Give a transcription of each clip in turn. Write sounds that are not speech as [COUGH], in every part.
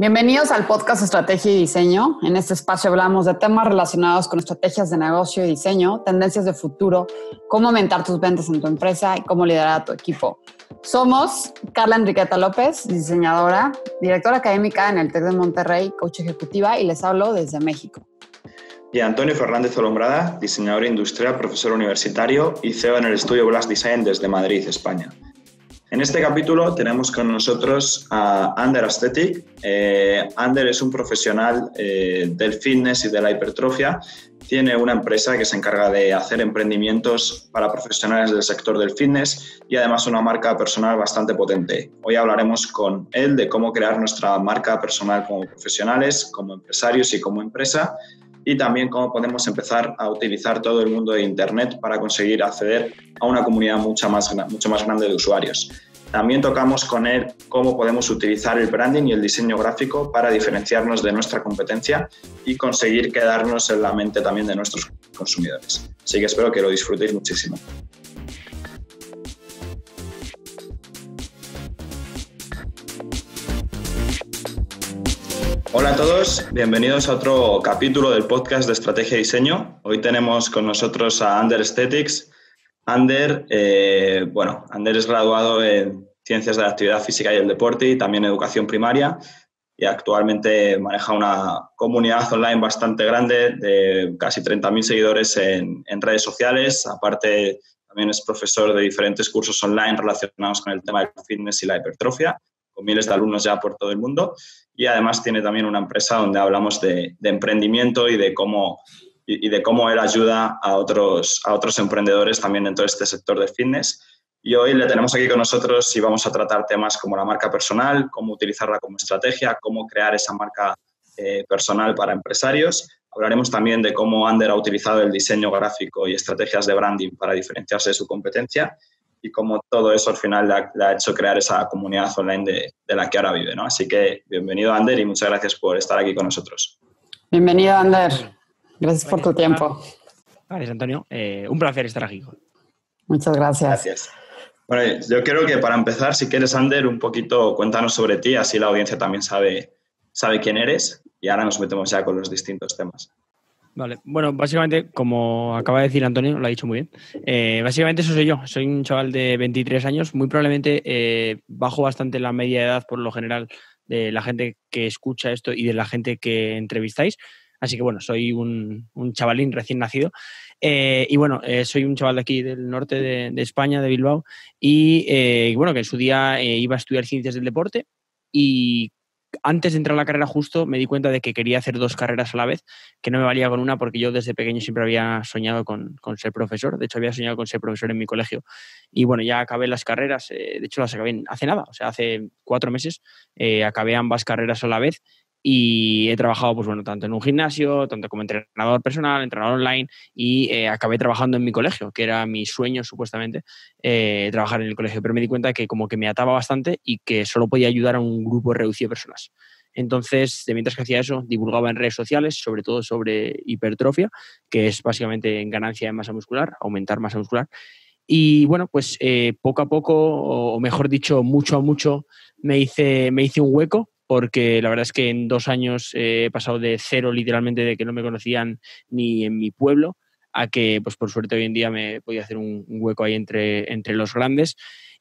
Bienvenidos al podcast Estrategia y Diseño. En este espacio hablamos de temas relacionados con estrategias de negocio y diseño, tendencias de futuro, cómo aumentar tus ventas en tu empresa y cómo liderar a tu equipo. Somos Carla Enriqueta López, diseñadora, directora académica en el TEC de Monterrey, coach ejecutiva y les hablo desde México. Y Antonio Fernández Alombrada, diseñador industrial, profesor universitario y CEO en el estudio Blast Design desde Madrid, España. En este capítulo tenemos con nosotros a Ander Aesthetic. Eh, Ander es un profesional eh, del fitness y de la hipertrofia. Tiene una empresa que se encarga de hacer emprendimientos para profesionales del sector del fitness y además una marca personal bastante potente. Hoy hablaremos con él de cómo crear nuestra marca personal como profesionales, como empresarios y como empresa y también cómo podemos empezar a utilizar todo el mundo de Internet para conseguir acceder a una comunidad mucho más, mucho más grande de usuarios. También tocamos con él cómo podemos utilizar el branding y el diseño gráfico para diferenciarnos de nuestra competencia y conseguir quedarnos en la mente también de nuestros consumidores. Así que espero que lo disfrutéis muchísimo. Hola a todos, bienvenidos a otro capítulo del podcast de Estrategia y Diseño. Hoy tenemos con nosotros a Ander Aesthetics. Ander, eh, bueno, Ander es graduado en Ciencias de la Actividad Física y el Deporte y también Educación Primaria y actualmente maneja una comunidad online bastante grande de casi 30.000 seguidores en redes sociales. Aparte, también es profesor de diferentes cursos online relacionados con el tema del fitness y la hipertrofia con miles de alumnos ya por todo el mundo y además tiene también una empresa donde hablamos de, emprendimiento y de cómo y, de cómo él ayuda a otros, a otros emprendedores también en todo este sector de fitness. Y hoy le tenemos aquí con nosotros y vamos a tratar temas como la marca personal, cómo utilizarla como estrategia, cómo crear esa marca eh, personal para empresarios. Hablaremos también de cómo Ander ha utilizado el diseño gráfico y estrategias de branding para diferenciarse de su competencia y cómo todo eso al final le ha, hecho crear esa comunidad online de, la que ahora vive. ¿no? Así que bienvenido, Ander, y muchas gracias por estar aquí con nosotros. Bienvenido, Ander. Gracias por tu tiempo. Gracias, Antonio. Eh, un placer estar aquí. Muchas gracias. Gracias. Bueno, yo creo que para empezar, si quieres, Ander, un poquito cuéntanos sobre ti, así la audiencia también sabe, sabe quién eres y ahora nos metemos ya con los distintos temas. Vale, bueno, básicamente, como acaba de decir Antonio, lo ha dicho muy bien. Eh, básicamente, eso soy yo. Soy un chaval de 23 años. Muy probablemente eh, bajo bastante la media edad, por lo general, de la gente que escucha esto y de la gente que entrevistáis. Así que, bueno, soy un, chavalín recién nacido. Eh, y bueno, soy un chaval de aquí, del norte de, España, de Bilbao. Y, y, bueno, que en su día iba a estudiar ciencias del deporte. Y antes de entrar a la carrera justo me di cuenta de que quería hacer dos carreras a la vez, que no me valía con una porque yo desde pequeño siempre había soñado con, ser profesor, de hecho había soñado con ser profesor en mi colegio. Y bueno, ya acabé las carreras, eh, de hecho las acabé hace nada, o sea, hace cuatro meses, eh, acabé ambas carreras a la vez y he trabajado, pues bueno, tanto en un gimnasio, tanto como entrenador personal, entrenador online y eh, acabé trabajando en mi colegio, que era mi sueño supuestamente, eh, trabajar en el colegio, pero me di cuenta que como que me ataba bastante y que solo podía ayudar a un grupo reducido de personas. Entonces, mientras que hacía eso, divulgaba en redes sociales, sobre todo sobre hipertrofia, que es básicamente en ganancia de masa muscular, aumentar masa muscular. Y bueno, pues eh, poco a poco, o mejor dicho, mucho a mucho, me hice, me hice un hueco porque la verdad es que en dos años eh, he pasado de cero literalmente de que no me conocían ni en mi pueblo a que, pues por suerte hoy en día me podía hacer un, hueco ahí entre, entre los grandes.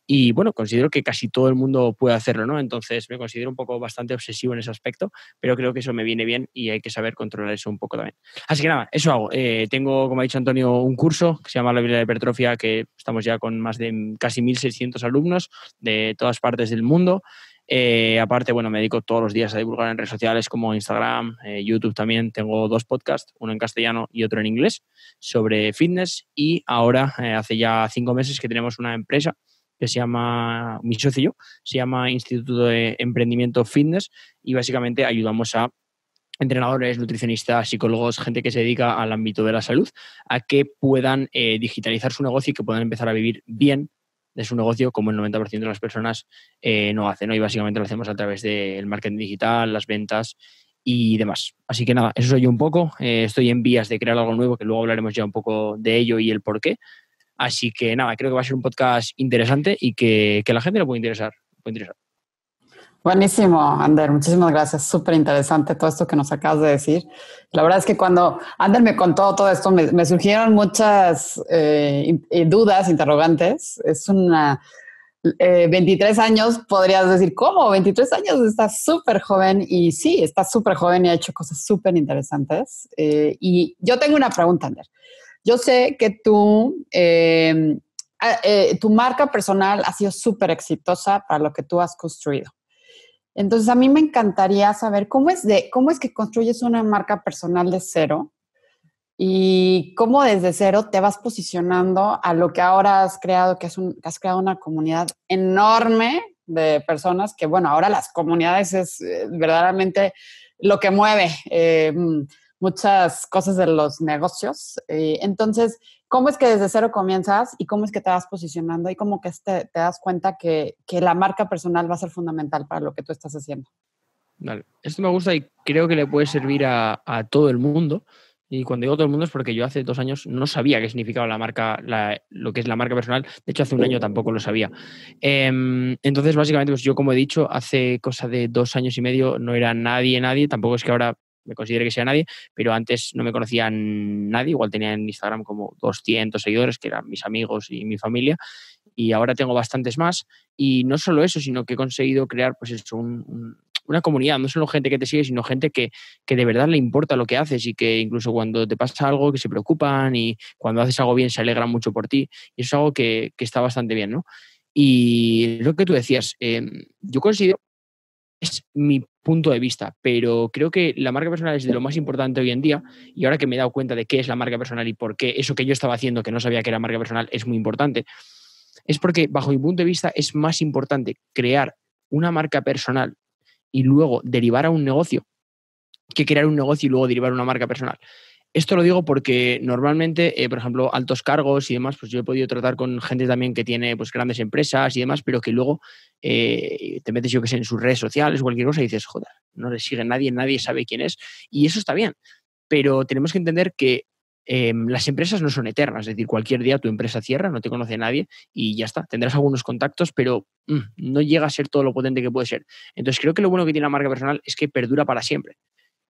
Y bueno, considero que casi todo el mundo puede hacerlo, ¿no? Entonces me considero un poco bastante obsesivo en ese aspecto, pero creo que eso me viene bien y hay que saber controlar eso un poco también. Así que nada, eso hago. Eh, tengo, como ha dicho Antonio, un curso que se llama La Biblia de Hipertrofia, que estamos ya con más de casi 1.600 alumnos de todas partes del mundo. Eh, aparte, bueno, me dedico todos los días a divulgar en redes sociales como Instagram, eh, YouTube también. Tengo dos podcasts, uno en castellano y otro en inglés, sobre fitness. Y ahora, eh, hace ya cinco meses que tenemos una empresa que se llama, mi socio y yo, se llama Instituto de Emprendimiento Fitness y básicamente ayudamos a entrenadores, nutricionistas, psicólogos, gente que se dedica al ámbito de la salud, a que puedan digitalizar su negocio y que puedan empezar a vivir bien es un negocio como el 90% de las personas eh, no hace, ¿no? Y básicamente lo hacemos a través del marketing digital, las ventas y demás. Así que nada, eso soy yo un poco. Eh, estoy en vías de crear algo nuevo, que luego hablaremos ya un poco de ello y el por qué. Así que nada, creo que va a ser un podcast interesante y que, a la gente le puede Puede interesar. Buenísimo, Ander. Muchísimas gracias. Súper interesante todo esto que nos acabas de decir. La verdad es que cuando Ander me contó todo esto, me, surgieron muchas eh, eh, dudas, interrogantes. Es una... 23 eh, años, podrías decir, ¿cómo? 23 años, está súper joven y sí, está súper joven y ha hecho cosas súper interesantes. y yo tengo una pregunta, Ander. Yo sé que tú ah, tu marca personal ha sido súper exitosa para lo que tú has construido. Entonces, a mí me encantaría saber cómo es, de, cómo es que construyes una marca personal de cero y cómo desde cero te vas posicionando a lo que ahora has creado, que, es has creado una comunidad enorme de personas que, bueno, ahora las comunidades es eh, verdaderamente lo que mueve eh, muchas cosas de los negocios. Eh, entonces, ¿Cómo es que desde cero comienzas y cómo es que te vas posicionando y cómo que te, das cuenta que, la marca personal va a ser fundamental para lo que tú estás haciendo? Vale. Esto me gusta y creo que le puede servir a, todo el mundo. Y cuando digo todo el mundo es porque yo hace dos años no sabía qué significaba la marca, lo que es la marca personal. De hecho, hace un año tampoco lo sabía. Em, entonces, básicamente, pues yo, como he dicho, hace cosa de dos años y medio no era nadie, nadie. Tampoco es que ahora me considere que sea nadie, pero antes no me conocían nadie, igual tenía en Instagram como 200 seguidores, que eran mis amigos y mi familia, y ahora tengo bastantes más, y no solo eso, sino que he conseguido crear pues eso, una comunidad, no solo gente que te sigue, sino gente que, que, de verdad le importa lo que haces y que incluso cuando te pasa algo, que se preocupan y cuando haces algo bien se alegran mucho por ti, y eso es algo que, que está bastante bien, ¿no? Y lo que tú decías, eh, yo considero es mi punto de vista, pero creo que la marca personal es de lo más importante hoy en día y ahora que me he dado cuenta de qué es la marca personal y por qué eso que yo estaba haciendo que no sabía que era marca personal es muy importante, es porque bajo mi punto de vista es más importante crear una marca personal y luego derivar a un negocio que crear un negocio y luego derivar una marca personal. Esto lo digo porque normalmente, eh, por ejemplo, altos cargos y demás, pues yo he podido tratar con gente también que tiene pues grandes empresas y demás, pero que luego eh, te metes, yo que sé, en sus redes sociales o cualquier cosa y dices, joder, no le sigue nadie, nadie sabe quién es. Y eso está bien, pero tenemos que entender que em, las empresas no son eternas, es decir, cualquier día tu empresa cierra, no te conoce nadie y ya está, tendrás algunos contactos, pero mm, no llega a ser todo lo potente que puede ser. Entonces creo que lo bueno que tiene la marca personal es que perdura para siempre.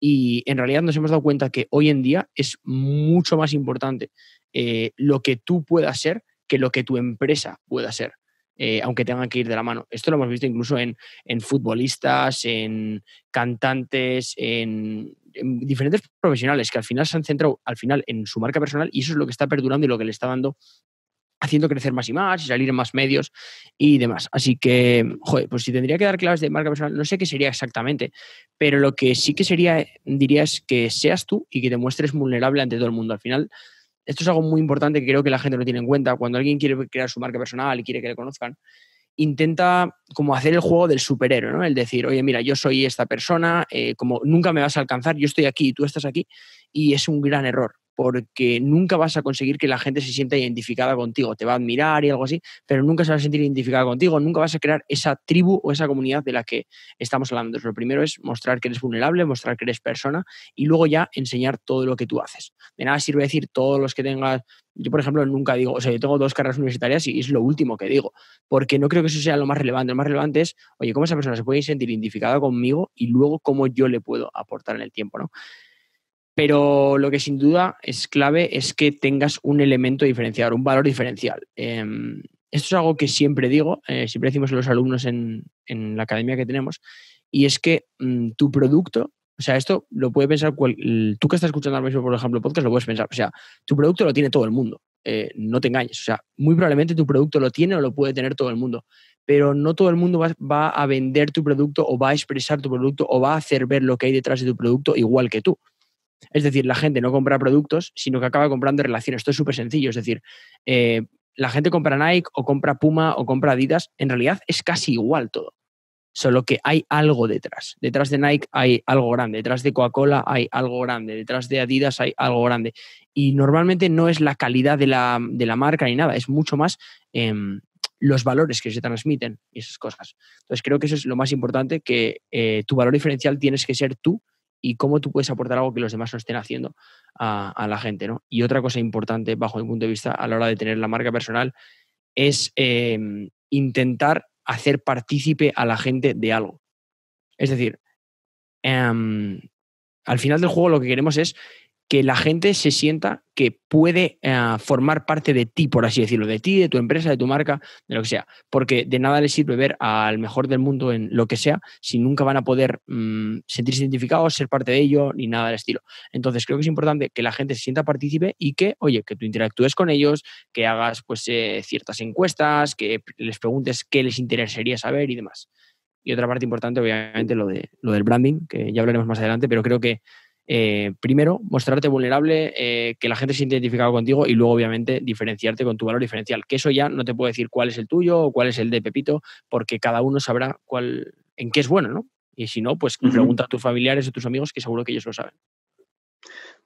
Y en realidad nos hemos dado cuenta que hoy en día es mucho más importante eh, lo que tú puedas ser que lo que tu empresa pueda ser. Eh, aunque tengan que ir de la mano. Esto lo hemos visto incluso en, futbolistas, en cantantes, en, diferentes profesionales que al final se han centrado al final en su marca personal y eso es lo que está perdurando y lo que le está dando haciendo crecer más y más y salir en más medios y demás. Así que, joder, pues si tendría que dar claves de marca personal, no sé qué sería exactamente, pero lo que sí que sería, diría, es que seas tú y que te muestres vulnerable ante todo el mundo. Al final, esto es algo muy importante que creo que la gente no tiene en cuenta. Cuando alguien quiere crear su marca personal y quiere que le conozcan, intenta como hacer el juego del superhéroe, ¿no? El decir, oye, mira, yo soy esta persona, eh, como nunca me vas a alcanzar, yo estoy aquí y tú estás aquí, y es un gran error porque nunca vas a conseguir que la gente se sienta identificada contigo. Te va a admirar y algo así, pero nunca se va a sentir identificada contigo, nunca vas a crear esa tribu o esa comunidad de la que estamos hablando. Entonces, lo primero es mostrar que eres vulnerable, mostrar que eres persona y luego ya enseñar todo lo que tú haces. De nada sirve decir todos los que tengas yo, por ejemplo, nunca digo, o sea, yo tengo dos carreras universitarias y es lo último que digo, porque no creo que eso sea lo más relevante. Lo más relevante es, oye, cómo esa persona se puede sentir identificada conmigo y luego cómo yo le puedo aportar en el tiempo, ¿no? Pero lo que sin duda es clave es que tengas un elemento diferenciador, un valor diferencial. Em, esto es algo que siempre digo, eh, siempre decimos a los alumnos en, la academia que tenemos, y es que mm, tu producto, o sea, esto lo puede pensar tú que estás escuchando ahora mismo, por ejemplo, podcast, lo puedes pensar. O sea, tu producto lo tiene todo el mundo. Eh, no te engañes. O sea, muy probablemente tu producto lo tiene o lo puede tener todo el mundo pero no todo el mundo va, a vender tu producto o va a expresar tu producto o va a hacer ver lo que hay detrás de tu producto igual que tú. Es decir, la gente no compra productos, sino que acaba comprando relaciones. Esto es súper sencillo. Es decir, eh, la gente compra Nike o compra Puma o compra Adidas. En realidad es casi igual todo. Solo que hay algo detrás. Detrás de Nike hay algo grande. Detrás de Coca-Cola hay algo grande. Detrás de Adidas hay algo grande. Y normalmente no es la calidad de la, marca ni nada. Es mucho más em, los valores que se transmiten y esas cosas. Entonces creo que eso es lo más importante, que eh, tu valor diferencial tienes que ser tú y cómo tú puedes aportar algo que los demás no estén haciendo a, la gente. ¿no? Y otra cosa importante, bajo mi punto de vista, a la hora de tener la marca personal, es em, intentar hacer partícipe a la gente de algo. Es decir, em, al final del juego lo que queremos es que la gente se sienta que puede eh, formar parte de ti, por así decirlo, de ti, de tu empresa, de tu marca, de lo que sea. Porque de nada les sirve ver al mejor del mundo en lo que sea si nunca van a poder mm, sentirse identificados, ser parte de ello, ni nada del estilo. Entonces creo que es importante que la gente se sienta partícipe y que, oye, que tú interactúes con ellos, que hagas pues eh, ciertas encuestas, que les preguntes qué les interesaría saber y demás. Y otra parte importante, obviamente, lo, de, lo del branding, que ya hablaremos más adelante, pero creo que eh, primero, mostrarte vulnerable, eh, que la gente se identificado contigo y luego, obviamente, diferenciarte con tu valor diferencial. Que eso ya no te puedo decir cuál es el tuyo o cuál es el de Pepito, porque cada uno sabrá cuál, en qué es bueno, ¿no? Y si no, pues pregunta a tus familiares o tus amigos, que seguro que ellos lo saben.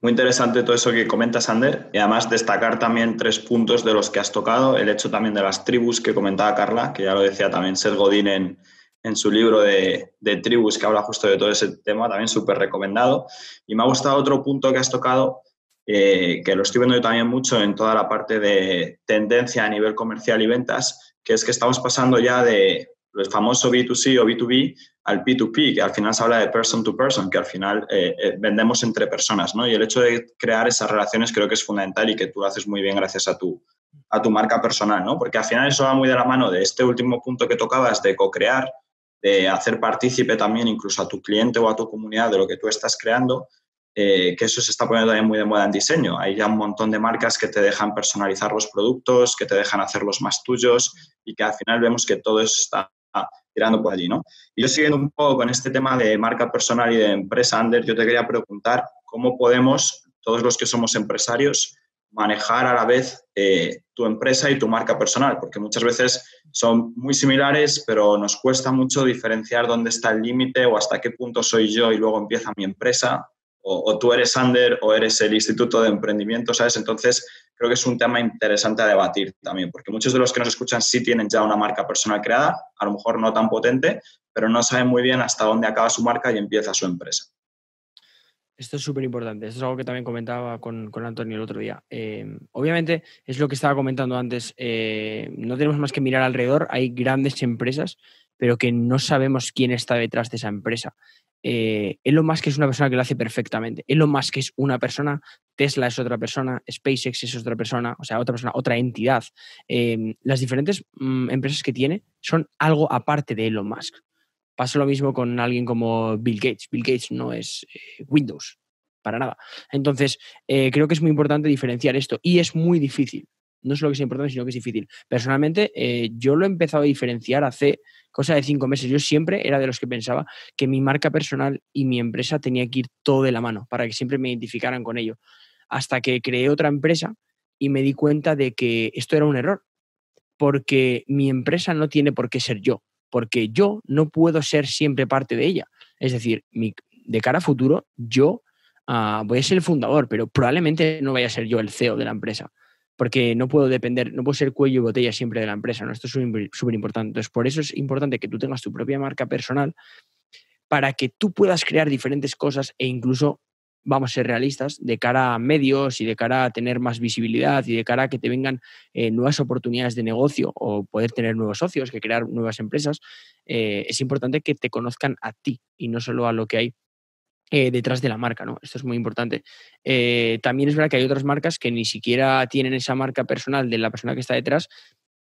Muy interesante todo eso que comentas, Ander, y además destacar también tres puntos de los que has tocado, el hecho también de las tribus que comentaba Carla, que ya lo decía también Seth Godin en, en su libro de, de, tribus que habla justo de todo ese tema, también súper recomendado. Y me ha gustado otro punto que has tocado, eh, que lo estoy viendo yo también mucho en toda la parte de tendencia a nivel comercial y ventas, que es que estamos pasando ya de el famoso B2C o B2B al P2P, que al final se habla de person to person, que al final eh, eh, vendemos entre personas, ¿no? Y el hecho de crear esas relaciones creo que es fundamental y que tú lo haces muy bien gracias a tu, a tu marca personal, ¿no? Porque al final eso va muy de la mano de este último punto que tocabas de co-crear, de hacer partícipe también incluso a tu cliente o a tu comunidad de lo que tú estás creando, eh, que eso se está poniendo también muy de moda en diseño. Hay ya un montón de marcas que te dejan personalizar los productos, que te dejan hacerlos más tuyos y que al final vemos que todo eso está tirando por allí, ¿no? Y yo siguiendo un poco con este tema de marca personal y de empresa, Ander, yo te quería preguntar cómo podemos, todos los que somos empresarios, manejar a la vez eh, tu empresa y tu marca personal, porque muchas veces son muy similares, pero nos cuesta mucho diferenciar dónde está el límite o hasta qué punto soy yo y luego empieza mi empresa, o, o, tú eres under o eres el Instituto de Emprendimiento, ¿sabes? Entonces, creo que es un tema interesante a debatir también, porque muchos de los que nos escuchan sí tienen ya una marca personal creada, a lo mejor no tan potente, pero no saben muy bien hasta dónde acaba su marca y empieza su empresa. Esto es súper importante. Esto es algo que también comentaba con, Antonio el otro día. Em, obviamente, es lo que estaba comentando antes. Eh, no tenemos más que mirar alrededor. Hay grandes empresas, pero que no sabemos quién está detrás de esa empresa. Eh, Elon Musk es una persona que lo hace perfectamente. Elon Musk es una persona, Tesla es otra persona, SpaceX es otra persona, o sea, otra persona, otra entidad. Em, las diferentes mm, empresas que tiene son algo aparte de Elon Musk. Pasa lo mismo con alguien como Bill Gates. Bill Gates no es eh, Windows, para nada. Entonces, eh, creo que es muy importante diferenciar esto y es muy difícil. No solo lo que es importante, sino que es difícil. Personalmente, eh, yo lo he empezado a diferenciar hace cosa de cinco meses. Yo siempre era de los que pensaba que mi marca personal y mi empresa tenía que ir todo de la mano para que siempre me identificaran con ello. Hasta que creé otra empresa y me di cuenta de que esto era un error, porque mi empresa no tiene por qué ser yo porque yo no puedo ser siempre parte de ella. Es decir, de cara a futuro, yo ah, voy a ser el fundador, pero probablemente no vaya a ser yo el CEO de la empresa, porque no puedo depender, no puedo ser cuello y botella siempre de la empresa, ¿no? Esto es súper importante. Entonces, por eso es importante que tú tengas tu propia marca personal para que tú puedas crear diferentes cosas e incluso vamos a ser realistas, de cara a medios y de cara a tener más visibilidad y de cara a que te vengan eh, nuevas oportunidades de negocio o poder tener nuevos socios, que crear nuevas empresas, eh, es importante que te conozcan a ti y no solo a lo que hay eh, detrás de la marca, ¿no? Esto es muy importante. también es verdad que hay otras marcas que ni siquiera tienen esa marca personal de la persona que está detrás,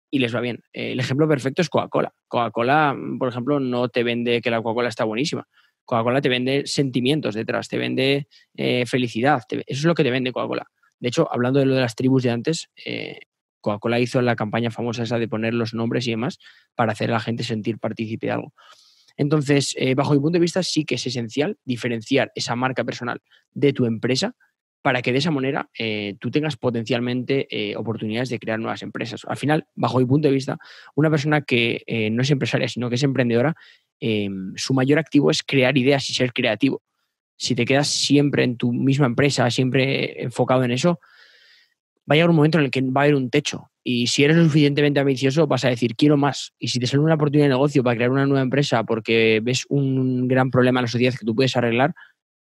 y les va bien. el ejemplo perfecto es Coca-Cola. Coca-Cola, mm, por ejemplo, no te vende que la Coca-Cola está buenísima. Coca-Cola te vende sentimientos detrás, te vende eh, felicidad, eso es lo que te vende Coca-Cola. De hecho, hablando de lo de las tribus de antes, eh, Coca-Cola hizo la campaña famosa esa de poner los nombres y demás para hacer a la gente sentir partícipe de algo. Entonces, eh, bajo mi punto de vista, sí que es esencial diferenciar esa marca personal de tu empresa para que de esa manera eh, tú tengas potencialmente eh, oportunidades de crear nuevas empresas. Al final, bajo mi punto de vista, una persona que eh, no es empresaria, sino que es emprendedora, em, su mayor activo es crear ideas y ser creativo. Si te quedas siempre en tu misma empresa, siempre enfocado en eso, va a llegar un momento en el que va a haber un techo. Y si eres lo suficientemente ambicioso, vas a decir, quiero más. Y si te sale una oportunidad de negocio para crear una nueva empresa porque ves un gran problema en la sociedad que tú puedes arreglar,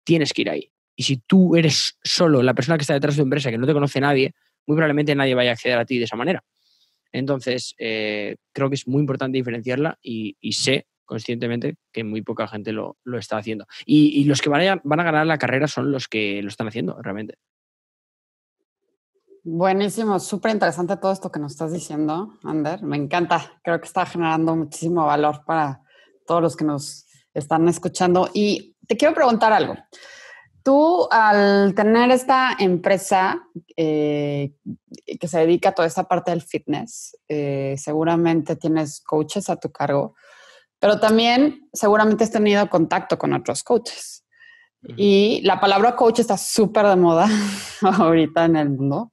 tienes que ir ahí. Y si tú eres solo la persona que está detrás de tu empresa, que no te conoce nadie, muy probablemente nadie vaya a acceder a ti de esa manera. Entonces, eh, creo que es muy importante diferenciarla y, sé conscientemente que muy poca gente lo, está haciendo. Y, los que van a, van a, ganar la carrera son los que lo están haciendo, realmente. Buenísimo, súper interesante todo esto que nos estás diciendo, Ander. Me encanta, creo que está generando muchísimo valor para todos los que nos están escuchando. Y te quiero preguntar algo. Tú, al tener esta empresa eh, que se dedica a toda esta parte del fitness, eh, seguramente tienes coaches a tu cargo, pero también seguramente has tenido contacto con otros coaches. Y la palabra coach está súper de moda [LAUGHS] ahorita en el mundo.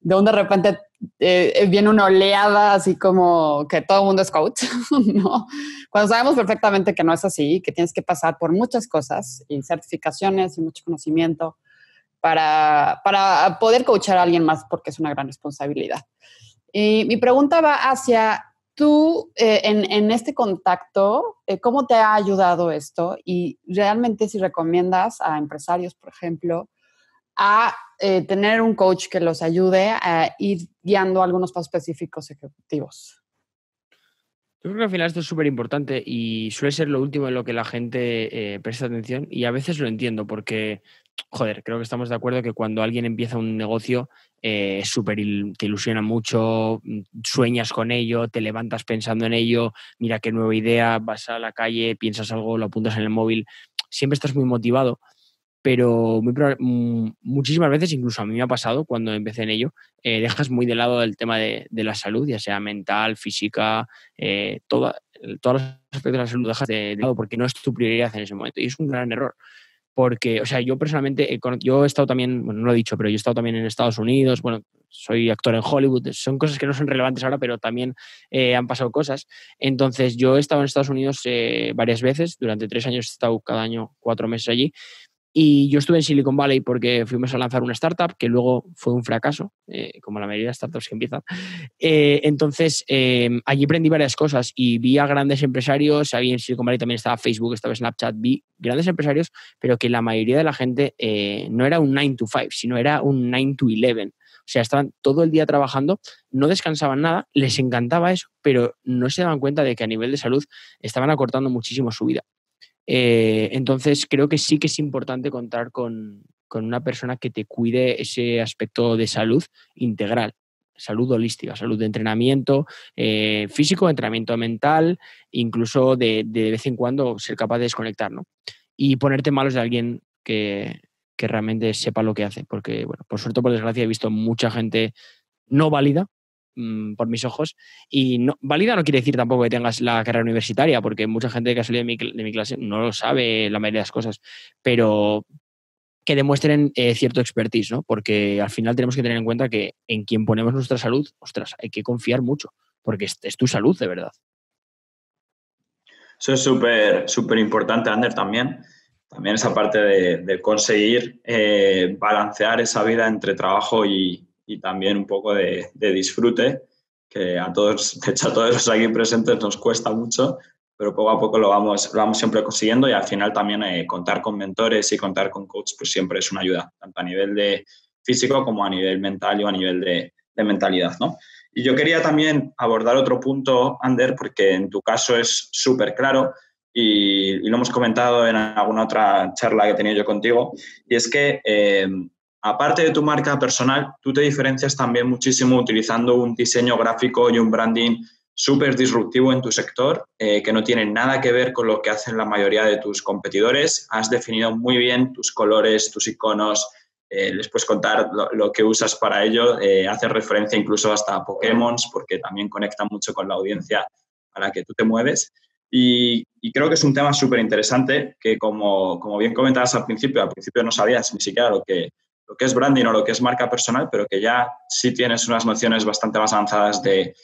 De un de repente eh, eh, viene una oleada así como que todo el mundo es coach, [LAUGHS] ¿no? Cuando sabemos perfectamente que no es así, que tienes que pasar por muchas cosas y certificaciones y mucho conocimiento para, para poder coachar a alguien más porque es una gran responsabilidad. Y mi pregunta va hacia tú eh, en, este contacto, ¿cómo te ha ayudado esto? Y realmente si recomiendas a empresarios, por ejemplo, a eh, tener un coach que los ayude a ir guiando algunos pasos específicos ejecutivos. Yo creo que al final esto es súper importante y suele ser lo último en lo que la gente eh, presta atención y a veces lo entiendo porque, joder, creo que estamos de acuerdo que cuando alguien empieza un negocio eh, súper te ilusiona mucho, mm, sueñas con ello, te levantas pensando en ello, mira qué nueva idea, vas a la calle, piensas algo, lo apuntas en el móvil, siempre estás muy motivado pero mm, muchísimas veces, incluso a mí me ha pasado cuando empecé en ello, eh, dejas muy de lado el tema de, la salud, ya sea mental, física, eh, todos los aspectos de la salud dejas de, lado porque no es tu prioridad en ese momento. Y es un gran error. Porque, o sea, yo personalmente, eh, yo he estado también, bueno, no lo he dicho, pero yo he estado también en Estados Unidos, bueno, soy actor en Hollywood, son cosas que no son relevantes ahora, pero también eh, han pasado cosas. Entonces, yo he estado en Estados Unidos varias veces, durante tres años he estado cada año cuatro meses allí, y yo estuve en Silicon Valley porque fuimos a lanzar una startup que luego fue un fracaso, eh, como la mayoría de startups que empiezan. Eh, entonces, em, allí aprendí varias cosas y vi a grandes empresarios, había en Silicon Valley también estaba Facebook, estaba Snapchat, vi grandes empresarios, pero que la mayoría de la gente eh, no era un 9 to 5, sino era un 9 to 11. O sea, estaban todo el día trabajando, no descansaban nada, les encantaba eso, pero no se daban cuenta de que a nivel de salud estaban acortando muchísimo su vida. Eh, entonces, creo que sí que es importante contar con, una persona que te cuide ese aspecto de salud integral, salud holística, salud de entrenamiento eh, físico, entrenamiento mental, incluso de, de, vez en cuando ser capaz de desconectar, Y ponerte malos de alguien que, realmente sepa lo que hace, porque, bueno, por suerte o por desgracia he visto mucha gente no válida Mm, por mis ojos. Y no, válida no quiere decir tampoco que tengas la carrera universitaria, porque mucha gente que ha salido de mi, clase no lo sabe la mayoría de las cosas, pero que demuestren eh, cierto expertise, ¿no? Porque al final tenemos que tener en cuenta que en quien ponemos nuestra salud, ostras, hay que confiar mucho, porque es, tu salud de verdad. Eso es súper, súper importante, Ander, también. También esa parte de, conseguir eh, balancear esa vida entre trabajo y, y también un poco de, disfrute, que a todos, [LAUGHS] de hecho a todos los aquí presentes nos cuesta mucho, pero poco a poco lo vamos, vamos siempre consiguiendo y al final también eh, contar con mentores y contar con coaches pues siempre es una ayuda, tanto a nivel de físico como a nivel mental y a nivel de, mentalidad, ¿no? Y yo quería también abordar otro punto, Ander, porque en tu caso es súper claro y, lo hemos comentado en alguna otra charla que he tenido yo contigo, y es que eh, aparte de tu marca personal, tú te diferencias también muchísimo utilizando un diseño gráfico y un branding súper disruptivo en tu sector, eh, que no tiene nada que ver con lo que hacen la mayoría de tus competidores. Has definido muy bien tus colores, tus iconos, eh, les puedes contar lo, que usas para ello, eh, haces referencia incluso hasta a Pokémon, porque también conecta mucho con la audiencia a la que tú te mueves. Y, creo que es un tema súper interesante que, como, como bien comentabas al principio, al principio no sabías ni siquiera lo que, lo que es branding o lo que es marca personal, pero que ya sí tienes unas nociones bastante más avanzadas de,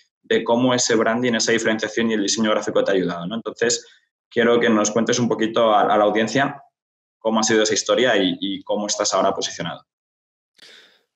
cómo ese branding, esa diferenciación y el diseño gráfico te ha ayudado. ¿no? Entonces, quiero que nos cuentes un poquito a, la audiencia cómo ha sido esa historia y, cómo estás ahora posicionado.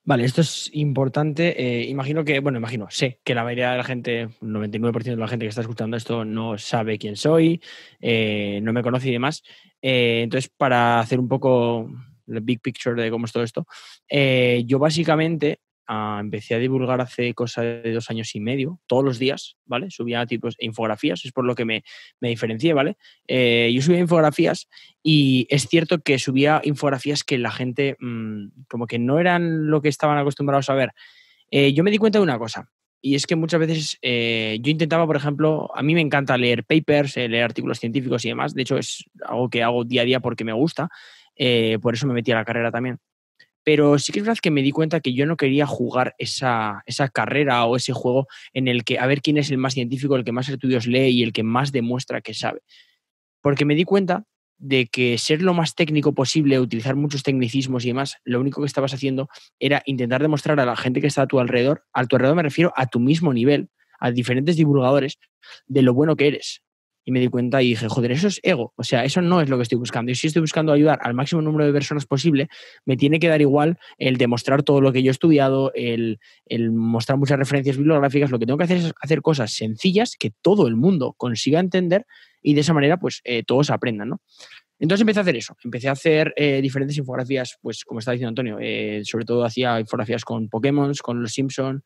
Vale, esto es importante. Eh, imagino que, bueno, imagino, sé que la mayoría de la gente, 99% de la gente que está escuchando esto no sabe quién soy, eh, no me conoce y demás. Eh, entonces, para hacer un poco el big picture de cómo es todo esto, eh, yo básicamente ah, empecé a divulgar hace cosa de dos años y medio, todos los días, ¿vale? Subía tipos infografías, es por lo que me, me diferencié, ¿vale? Eh, yo subía infografías y es cierto que subía infografías que la gente mm, como que no eran lo que estaban acostumbrados a ver. Eh, yo me di cuenta de una cosa, y es que muchas veces yo intentaba, por ejemplo, a mí me encanta leer papers, leer artículos científicos y demás, de hecho es algo que hago día a día porque me gusta, eh, por eso me metí a la carrera también. Pero sí que es verdad que me di cuenta que yo no quería jugar esa, esa carrera o ese juego en el que a ver quién es el más científico, el que más estudios lee y el que más demuestra que sabe. Porque me di cuenta de que ser lo más técnico posible, utilizar muchos tecnicismos y demás, lo único que estabas haciendo era intentar demostrar a la gente que está a tu alrededor, a tu alrededor me refiero a tu mismo nivel, a diferentes divulgadores, de lo bueno que eres, y me di cuenta y dije, joder, eso es ego, o sea, eso no es lo que estoy buscando. Y si estoy buscando ayudar al máximo número de personas posible, me tiene que dar igual el demostrar todo lo que yo he estudiado, el, el mostrar muchas referencias bibliográficas, lo que tengo que hacer es hacer cosas sencillas que todo el mundo consiga entender y de esa manera pues eh, todos aprendan, ¿no? Entonces empecé a hacer eso, empecé a hacer eh, diferentes infografías, pues como está diciendo Antonio, eh, sobre todo hacía infografías con Pokémon, con los Simpson,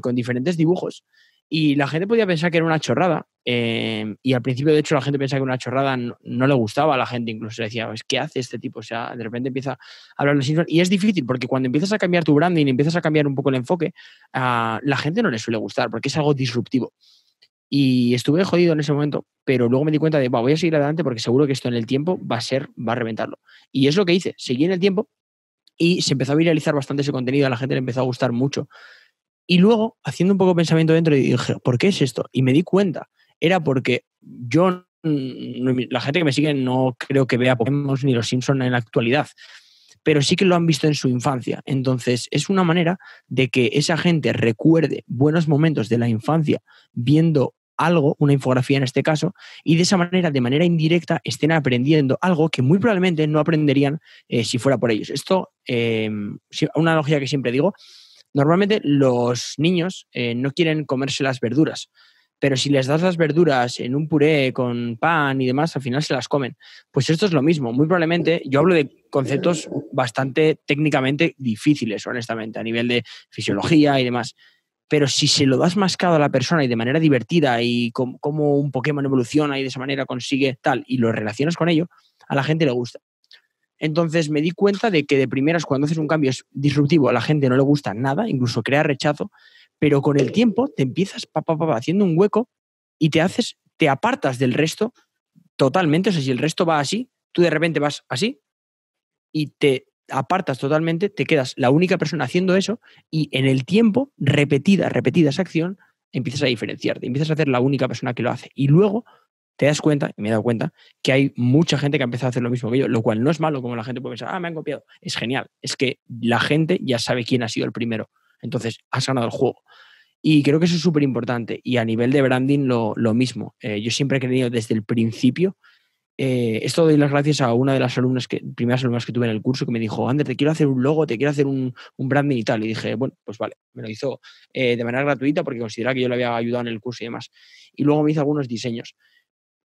con diferentes dibujos y la gente podía pensar que era una chorrada. Em, y al principio, de hecho, la gente pensaba que una chorrada no, le gustaba a la gente, incluso le decía, es pues, ¿qué hace este tipo? O sea, de repente empieza a hablar de Y es difícil, porque cuando empiezas a cambiar tu branding, empiezas a cambiar un poco el enfoque, a la gente no le suele gustar, porque es algo disruptivo. Y estuve jodido en ese momento, pero luego me di cuenta de, voy a seguir adelante porque seguro que esto en el tiempo va a ser, va a reventarlo. Y es lo que hice, seguí en el tiempo y se empezó a viralizar bastante ese contenido, a la gente le empezó a gustar mucho. Y luego, haciendo un poco de pensamiento dentro, dije, ¿por qué es esto? Y me di cuenta, era porque yo, mm, mm, la gente que me sigue no creo que vea Pokémon ni los Simpsons en la actualidad, pero sí que lo han visto en su infancia. Entonces, es una manera de que esa gente recuerde buenos momentos de la infancia viendo algo, una infografía en este caso, y de esa manera, de manera indirecta, estén aprendiendo algo que muy probablemente no aprenderían eh, si fuera por ellos. Esto, em, una analogía que siempre digo, Normalmente los niños eh, no quieren comerse las verduras, pero si les das las verduras en un puré con pan y demás, al final se las comen. Pues esto es lo mismo. Muy probablemente, yo hablo de conceptos bastante técnicamente difíciles, honestamente, a nivel de fisiología y demás. Pero si se lo das mascado a la persona y de manera divertida y como un Pokémon evoluciona y de esa manera consigue tal y lo relacionas con ello, a la gente le gusta. Entonces me di cuenta de que de primeras cuando haces un cambio disruptivo a la gente no le gusta nada, incluso crea rechazo, pero con el tiempo te empiezas haciendo un hueco y te haces, te apartas del resto totalmente. O sea, si el resto va así, tú de repente vas así y te apartas totalmente, te quedas la única persona haciendo eso y en el tiempo, repetida, repetida esa acción, empiezas a diferenciarte, empiezas a ser la única persona que lo hace. Y luego te das cuenta, y me he dado cuenta, que hay mucha gente que ha empezado a hacer lo mismo que yo, lo cual no es malo como la gente puede pensar, ah, me han copiado. Es genial, es que la gente ya sabe quién ha sido el primero. Entonces, has ganado el juego. Y creo que eso es súper importante. Y a nivel de branding, lo, lo mismo. Eh, yo siempre he creído desde el principio. Eh, esto doy las gracias a una de las alumnas que, primeras alumnas que tuve en el curso que me dijo, Ander, te quiero hacer un logo, te quiero hacer un, un branding y tal. Y dije, bueno, pues vale, me lo hizo eh, de manera gratuita porque considera que yo le había ayudado en el curso y demás. Y luego me hizo algunos diseños.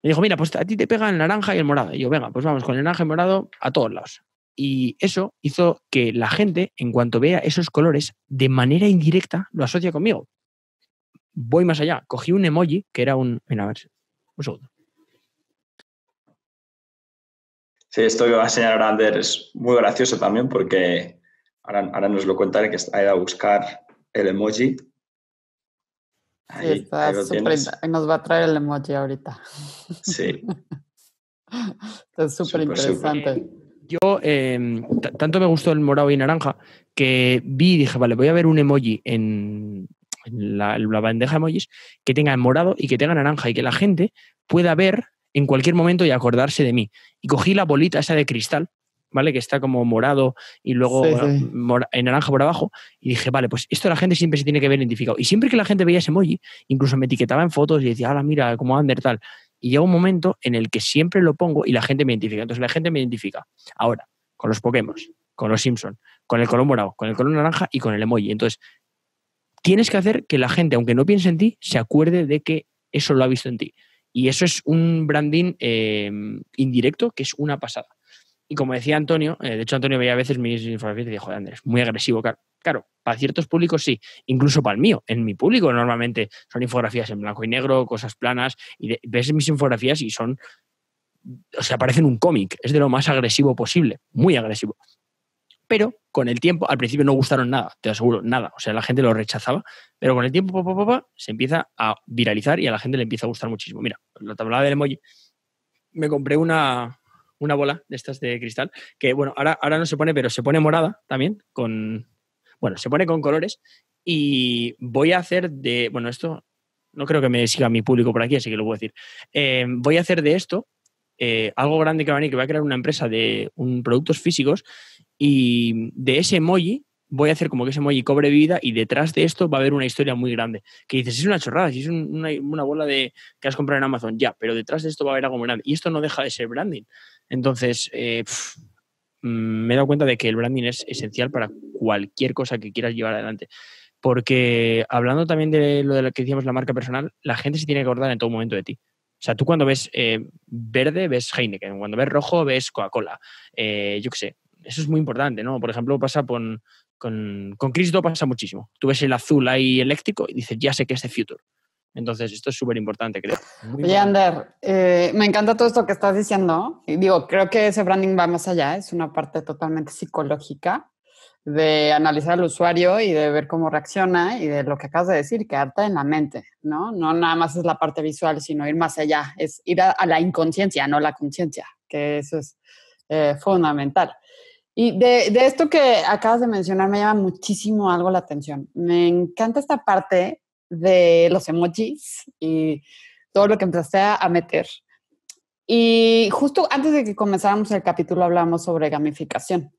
Me dijo, mira, pues a ti te pega el naranja y el morado. Y yo, venga, pues vamos con el naranja y el morado a todos lados. Y eso hizo que la gente, en cuanto vea esos colores, de manera indirecta lo asocia conmigo. Voy más allá. Cogí un emoji que era un. Mira, a ver. Un segundo. Sí, esto que va a enseñar Ander es muy gracioso también porque ahora, nos lo contaré que ha a buscar el emoji nos va a traer el emoji ahorita. Sí. [LAUGHS] es súper interesante. Yo, em, tanto me gustó el morado y naranja que vi y dije, vale, voy a ver un emoji en, la, bandeja de emojis que tenga morado y que tenga naranja y que la gente pueda ver en cualquier momento y acordarse de mí. Y cogí la bolita esa de cristal ¿vale? Que está como morado y luego en eh, naranja por abajo. Y dije, vale, pues esto la gente siempre se tiene que ver identificado. Y siempre que la gente veía ese emoji, incluso me etiquetaba en fotos y decía, ahora mira, como Ander tal. Y llega un momento en el que siempre lo pongo y la gente me identifica. Entonces la gente me identifica. Ahora, con los Pokémon, con los Simpson, con el color morado, con el color naranja y con el emoji. Entonces, tienes que hacer que la gente, aunque no piense en ti, se acuerde de que eso lo ha visto en ti. Y eso es un branding eh, indirecto que es una pasada. Y como decía Antonio, eh, de hecho Antonio veía a veces mis infografías y dijo, joder, Andrés, muy agresivo. Claro, claro, para ciertos públicos sí, incluso para el mío. En mi público normalmente son infografías en blanco y negro, cosas planas, y ves mis infografías y son, o sea, parecen un cómic, es de lo más agresivo posible, muy agresivo. Pero con el tiempo, al principio no gustaron nada, te aseguro, nada. O sea, la gente lo rechazaba, pero con el tiempo pa, se empieza a viralizar y a la gente le empieza a gustar muchísimo. Mira, la tabla del emoji, me compré una, una bola de estas de cristal, que bueno, ahora, ahora no se pone, pero se pone morada también, con, bueno, se pone con colores y voy a hacer de, bueno, esto no creo que me siga mi público por aquí, así que lo voy a decir, eh, voy a hacer de esto eh, algo grande que va a venir, que va a crear una empresa de productos físicos y de ese emoji voy a hacer como que ese emoji cobre vida y detrás de esto va a haber una historia muy grande. Que dices, es una chorrada, si es una, una, bola de que has comprado en Amazon, ya, pero detrás de esto va a haber algo muy grande. Y esto no deja de ser branding. Entonces, eh, mm, me he dado cuenta de que el branding es esencial para cualquier cosa que quieras llevar adelante. Porque hablando también de lo de que decíamos la marca personal, la gente se tiene que acordar en todo momento de ti. O sea, tú cuando ves eh, verde, ves Heineken. Cuando ves rojo, ves Coca-Cola. Eh, yo qué sé. Eso es muy importante, ¿no? Por ejemplo, pasa con, con, con Cristo pasa muchísimo. Tú ves el azul ahí eléctrico y dices, ya sé que es de Future. Entonces, esto es súper importante, creo. Muy Ander, eh, me encanta todo esto que estás diciendo. Y digo, creo que ese branding va más allá, es una parte totalmente psicológica de analizar al usuario y de ver cómo reacciona y de lo que acabas de decir, quedarte en la mente, ¿no? No nada más es la parte visual, sino ir más allá, es ir a, la inconsciencia, no la conciencia, que eso es eh, fundamental. Y de, de esto que acabas de mencionar me llama muchísimo algo la atención. Me encanta esta parte de los emojis y todo lo que empecé a meter. Y justo antes de que comenzáramos el capítulo hablamos sobre gamificación,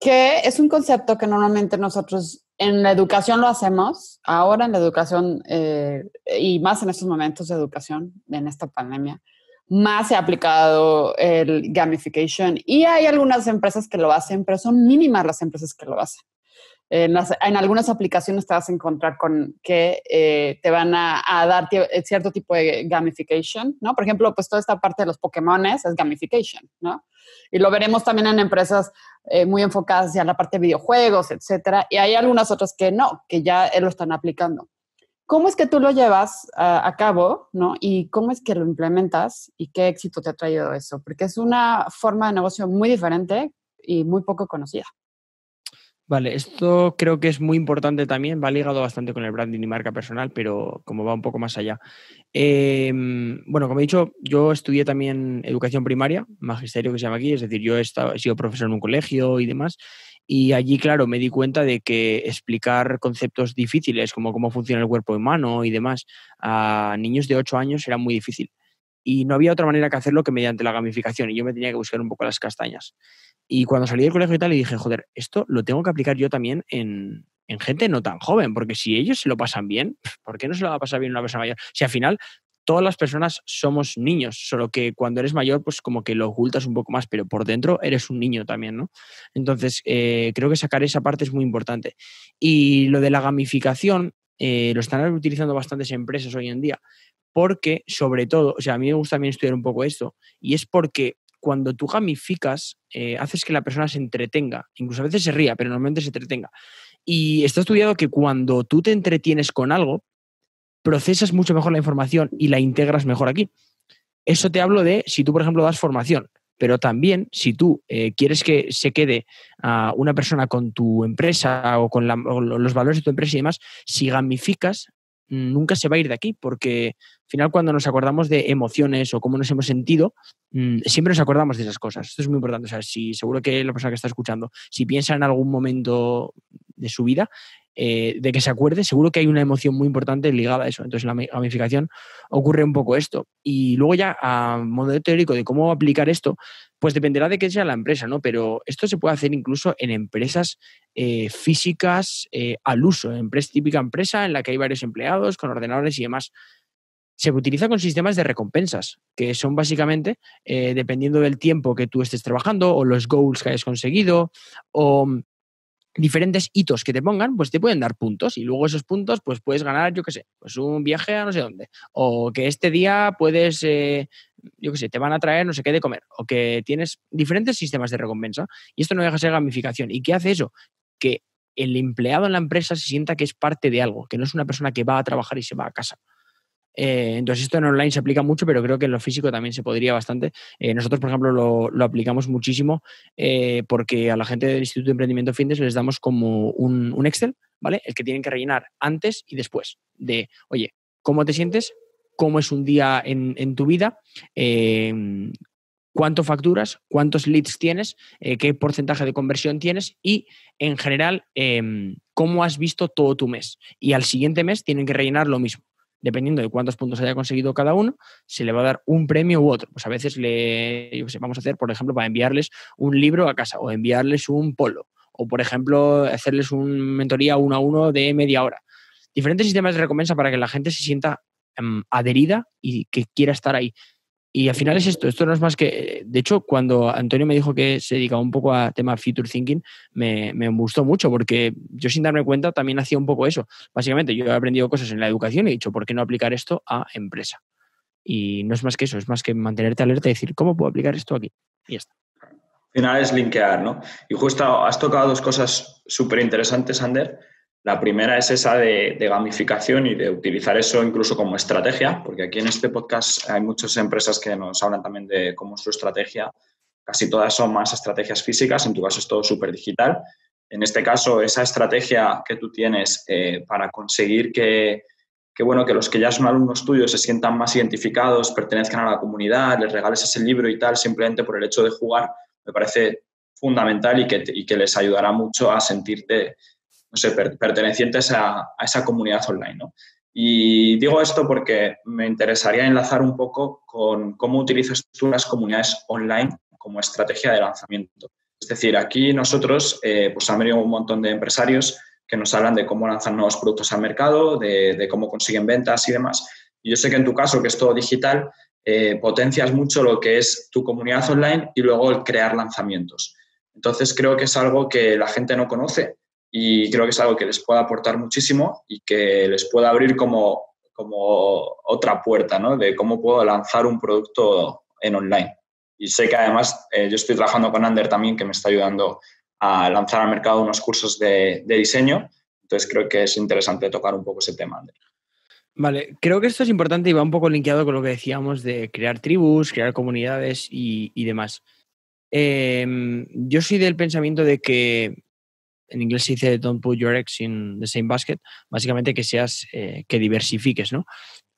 que es un concepto que normalmente nosotros en la educación lo hacemos, ahora en la educación eh, y más en estos momentos de educación, en esta pandemia, más se ha aplicado el gamification y hay algunas empresas que lo hacen, pero son mínimas las empresas que lo hacen. Eh, en, algunas aplicaciones te vas a encontrar con que eh, te van a, dar eh, cierto tipo de gamification, ¿no? Por ejemplo, pues toda esta parte de los Pokémones es gamification, ¿no? Y lo veremos también en empresas muy enfocadas hacia la parte de videojuegos, etcétera. Y hay algunas otras que no, que ya lo están aplicando. ¿Cómo es que tú lo llevas a cabo, ¿no? Y cómo es que lo implementas y qué éxito te ha traído eso? Porque es una forma de negocio muy diferente y muy poco conocida. Vale, esto creo que es muy importante también, va ligado bastante con el branding y marca personal, pero como va un poco más allá. Em, bueno, como he dicho, yo estudié también educación primaria, magisterio que se llama aquí, es decir, yo he, he sido profesor en un colegio y demás, y allí, claro, me di cuenta de que explicar conceptos difíciles como cómo funciona el cuerpo humano y demás a niños de 8 años era muy difícil. Y no había otra manera que hacerlo que mediante la gamificación, y yo me tenía que buscar un poco las castañas. Y cuando salí del colegio y tal, y dije, joder, esto lo tengo que aplicar yo también en, gente no tan joven, porque si ellos se lo pasan bien, [LAUGHS] ¿por qué no se lo va a pasar bien una persona mayor? Si al final todas las personas somos niños, solo que cuando eres mayor, pues como que lo ocultas un poco más, pero por dentro eres un niño también, ¿no? Entonces, eh, creo que sacar esa parte es muy importante. Y lo de la gamificación, eh, lo están utilizando bastantes empresas hoy en día, porque sobre todo, o sea, a mí me gusta también estudiar un poco esto, y es porque cuando tú gamificas, eh, haces que la persona se entretenga. Incluso a veces se ría, pero normalmente se entretenga. Y está estudiado que cuando tú te entretienes con algo, procesas mucho mejor la información y la integras mejor aquí. Eso te hablo de si tú, por ejemplo, das formación, pero también si tú eh, quieres que se quede a ah, una persona con tu empresa o con los valores de tu empresa y demás, si gamificas, nunca se va a ir de aquí, porque al final cuando nos acordamos de emociones o cómo nos hemos sentido, mm, siempre nos acordamos de esas cosas. Esto es muy importante. O sea, si seguro que la persona que está escuchando, si piensa en algún momento de su vida, eh, de que se acuerde, seguro que hay una emoción muy importante ligada a eso. Entonces, la gamificación ocurre un poco esto. Y luego ya, a modo teórico de cómo aplicar esto, pues dependerá de qué sea la empresa, ¿no? Pero esto se puede hacer incluso en empresas eh, físicas eh, al uso, en típica empresa en la que hay varios empleados con ordenadores y demás se utiliza con sistemas de recompensas, que son básicamente, dependiendo del tiempo que tú estés trabajando o los goals que hayas conseguido, o mm, diferentes hitos que te pongan, pues te pueden dar puntos y luego esos puntos pues puedes ganar, yo qué sé, pues un viaje a no sé dónde o que este día puedes, eh, yo qué sé, te van a traer no sé qué de comer o que tienes diferentes sistemas de recompensa y esto no deja ser gamificación. ¿Y qué hace eso? Que el empleado en la empresa se sienta que es parte de algo, que no es una persona que va a trabajar y se va a casa. Eh, entonces esto en online se aplica mucho, pero creo que en lo físico también se podría bastante. Eh, nosotros, por ejemplo, lo, aplicamos muchísimo eh, porque a la gente del Instituto de Emprendimiento Findes les damos como un, Excel, ¿vale? El que tienen que rellenar antes y después de, oye, ¿cómo te sientes? ¿Cómo es un día en, tu vida? Em, cuánto facturas, cuántos leads tienes, qué porcentaje de conversión tienes y, en general, em, cómo has visto todo tu mes. Y al siguiente mes tienen que rellenar lo mismo dependiendo de cuántos puntos haya conseguido cada uno, se le va a dar un premio u otro. Pues a veces le vamos a hacer, por ejemplo, para enviarles un libro a casa o enviarles un polo o, por ejemplo, hacerles una mentoría uno a uno de media hora. Diferentes sistemas de recompensa para que la gente se sienta em, adherida y que quiera estar ahí. Y al final es esto, esto no es más que, de hecho, cuando Antonio me dijo que se dedicaba un poco a tema future thinking, me, me gustó mucho porque yo sin darme cuenta también hacía un poco eso. Básicamente yo he aprendido cosas en la educación y he dicho, ¿por qué no aplicar esto a empresa? Y no es más que eso, es más que mantenerte alerta y decir, ¿cómo puedo aplicar esto aquí? Y ya está. Al final es linkear, ¿no? Y justo has tocado dos cosas súper interesantes, Ander. La primera es esa de, gamificación y de utilizar eso incluso como estrategia, porque aquí en este podcast hay muchas empresas que nos hablan también de cómo su estrategia. Casi todas son más estrategias físicas, en tu caso es todo súper digital. En este caso, esa estrategia que tú tienes eh, para conseguir que, bueno, que los que ya son alumnos tuyos se sientan más identificados, pertenezcan a la comunidad, les regales ese libro y tal, simplemente por el hecho de jugar, me parece fundamental y que les ayudará mucho a sentirte no sé, pertenecientes a, esa comunidad online. Y digo esto porque me interesaría enlazar un poco con cómo utilizas tú las comunidades online como estrategia de lanzamiento. Es decir, aquí nosotros eh, pues han venido un montón de empresarios que nos hablan de cómo lanzan nuevos productos al mercado, de, cómo consiguen ventas y demás. Y yo sé que en tu caso, que es todo digital, eh, potencias mucho lo que es tu comunidad online y luego el crear lanzamientos. Entonces creo que es algo que la gente no conoce y creo que es algo que les pueda aportar muchísimo y que les pueda abrir como, como otra puerta ¿no? de cómo puedo lanzar un producto en online. Y sé que además eh, yo estoy trabajando con Ander también, que me está ayudando a lanzar al mercado unos cursos de, diseño. Entonces creo que es interesante tocar un poco ese tema, Ander. Vale, creo que esto es importante y va un poco linkeado con lo que decíamos de crear tribus, crear comunidades y, demás. Em, yo soy del pensamiento de que en inglés se dice don't put your eggs in the same basket, básicamente que seas, eh, que diversifiques, ¿no?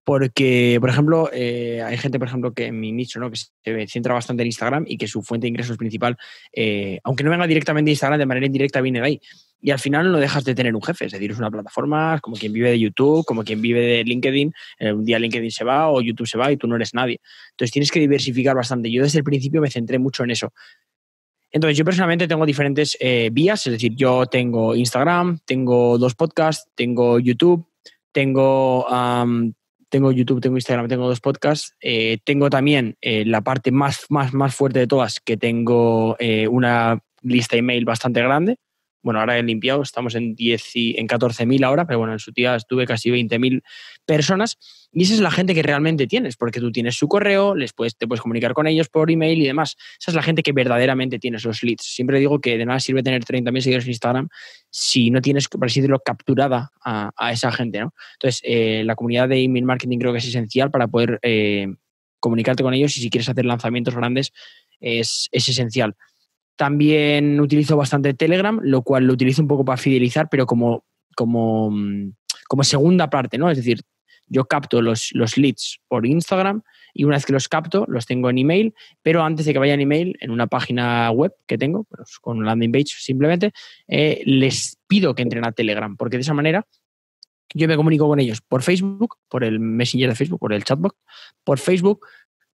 Porque, por ejemplo, eh, hay gente, por ejemplo, que en mi nicho, ¿no? Que se centra bastante en Instagram y que su fuente de ingresos principal, eh, aunque no venga directamente de Instagram, de manera indirecta viene de ahí. Y al final no dejas de tener un jefe, es decir, es una plataforma como quien vive de YouTube, como quien vive de LinkedIn, un día LinkedIn se va o YouTube se va y tú no eres nadie. Entonces tienes que diversificar bastante. Yo desde el principio me centré mucho en eso. Entonces, yo personalmente tengo diferentes eh, vías, es decir, yo tengo Instagram, tengo dos podcasts, tengo YouTube, tengo, tengo YouTube, tengo Instagram, tengo dos podcasts. Eh, tengo también eh, la parte más, más, más fuerte de todas, que tengo una lista email bastante grande bueno, ahora he limpiado, estamos en, en 14.000 ahora, pero bueno, en su tía estuve casi 20.000 personas y esa es la gente que realmente tienes, porque tú tienes su correo, les puedes, te puedes comunicar con ellos por email y demás. Esa es la gente que verdaderamente tienes los leads. Siempre digo que de nada sirve tener 30.000 seguidores en Instagram si no tienes, por así decirlo, capturada a, esa gente, ¿no? Entonces, eh, la comunidad de email marketing creo que es esencial para poder eh, comunicarte con ellos y si quieres hacer lanzamientos grandes es, es esencial. También utilizo bastante Telegram, lo cual lo utilizo un poco para fidelizar, pero como, como, mm, como segunda parte, ¿no? Es decir, yo capto los, los leads por Instagram y una vez que los capto, los tengo en email, pero antes de que vayan email, en una página web que tengo, con landing page simplemente, eh, les pido que entren a Telegram, porque de esa manera yo me comunico con ellos por Facebook, por el Messenger de Facebook, por el chatbot, por Facebook,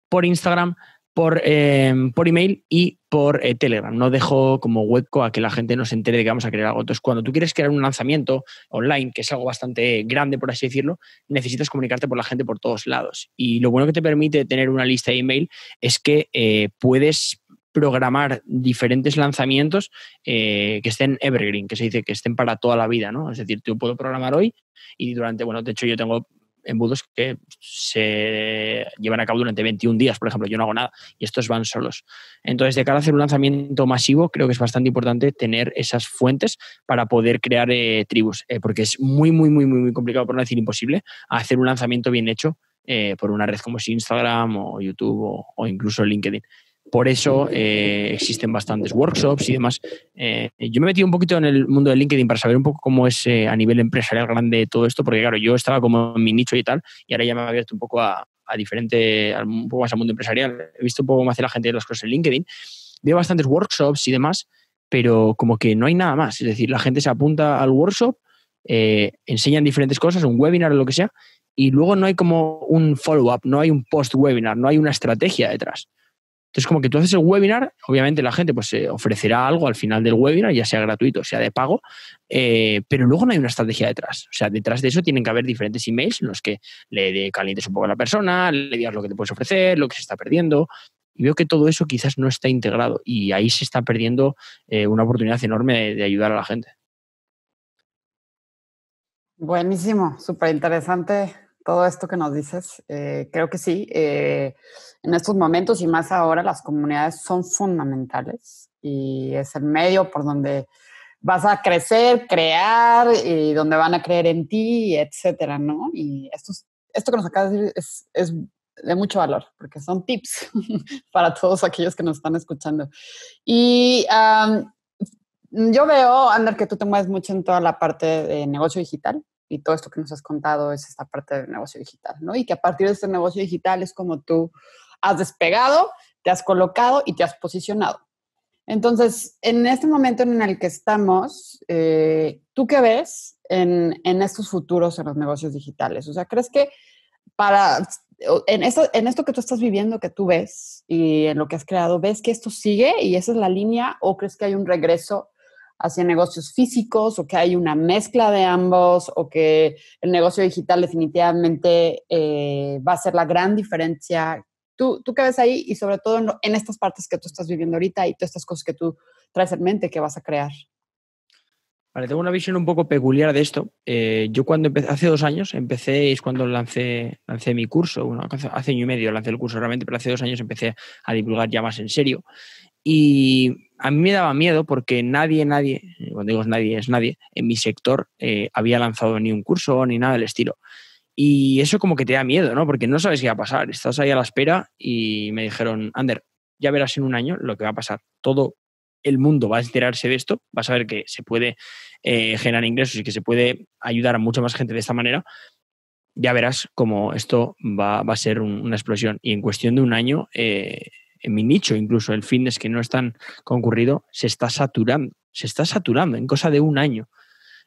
por Instagram, por, eh, por email y por eh, Telegram. No dejo como hueco a que la gente no se entere de que vamos a crear algo. Entonces, cuando tú quieres crear un lanzamiento online, que es algo bastante grande, por así decirlo, necesitas comunicarte por la gente por todos lados. Y lo bueno que te permite tener una lista de email es que eh, puedes programar diferentes lanzamientos que estén evergreen, que se dice que estén para toda la vida, ¿no? Es decir, yo puedo programar hoy y durante, bueno, de hecho yo tengo embudos que se llevan a cabo durante 21 días, por ejemplo, yo no hago nada y estos van solos. Entonces, de cara a hacer un lanzamiento masivo, creo que es bastante importante tener esas fuentes para poder crear eh, tribus, eh, porque es muy, muy, muy, muy complicado, por no decir imposible, hacer un lanzamiento bien hecho eh, por una red como Instagram o YouTube o incluso LinkedIn. Por eso eh, existen bastantes workshops y demás. Eh, yo me metí un poquito en el mundo de LinkedIn para saber un poco cómo es eh, a nivel empresarial grande todo esto, porque claro, yo estaba como en mi nicho y tal, y ahora ya me he abierto un poco a, diferente, un poco más al mundo empresarial. He visto un poco cómo hace la gente de las cosas en LinkedIn. Veo bastantes workshops y demás, pero como que no hay nada más. Es decir, la gente se apunta al workshop, enseñan diferentes cosas, un webinar o lo que sea, y luego no hay como un follow-up, no hay un post-webinar, no hay una estrategia detrás. Entonces, como que tú haces el webinar, obviamente la gente pues ofrecerá algo al final del webinar, ya sea gratuito, sea de pago, eh, pero luego no hay una estrategia detrás. O sea, detrás de eso tienen que haber diferentes emails en los que le calientes un poco a la persona, le digas lo que te puedes ofrecer, lo que se está perdiendo. Y veo que todo eso quizás no está integrado y ahí se está perdiendo eh, una oportunidad enorme de, de ayudar a la gente. Buenísimo, súper interesante todo esto que nos dices. Eh, creo que sí, eh, en estos momentos y más ahora las comunidades son fundamentales y es el medio por donde vas a crecer, crear y donde van a creer en ti, etcétera, ¿no? Y esto, esto que nos acabas de decir es, de mucho valor, porque son tips [LAUGHS] para todos aquellos que nos están escuchando. Y yo veo, Ander, que tú te mueves mucho en toda la parte de negocio digital, y todo esto que nos has contado es esta parte del negocio digital, ¿no? Y que a partir de este negocio digital es como tú has despegado, te has colocado y te has posicionado. Entonces, en este momento en el que estamos, eh, ¿tú qué ves en, estos futuros en los negocios digitales? O sea, ¿crees que para, en esto, en esto que tú estás viviendo, que tú ves y en lo que has creado, ¿ves que esto sigue y esa es la línea o crees que hay un regreso hacia negocios físicos o que hay una mezcla de ambos o que el negocio digital definitivamente eh, va a ser la gran diferencia. ¿Tú, ¿Tú qué ves ahí y sobre todo en, estas partes que tú estás viviendo ahorita y todas estas cosas que tú traes en mente que vas a crear? Vale, tengo una visión un poco peculiar de esto. Eh, yo cuando empecé, hace dos años, empecé, es cuando lancé, lancé mi curso, bueno, hace año y medio lancé el curso realmente, pero hace dos años empecé a divulgar ya más en serio. Y a mí me daba miedo porque nadie, nadie, cuando digo nadie, es nadie, en mi sector eh, había lanzado ni un curso ni nada del estilo. Y eso como que te da miedo, ¿no? Porque no sabes qué va a pasar. Estás ahí a la espera y me dijeron, Ander, ya verás en un año lo que va a pasar. Todo el mundo va a enterarse de esto, va a saber que se puede eh, generar ingresos y que se puede ayudar a mucha más gente de esta manera. Ya verás cómo esto va, a ser una explosión. Y en cuestión de un año... Eh, en mi nicho, incluso el fitness que no es tan concurrido, se está saturando, se está saturando en cosa de un año.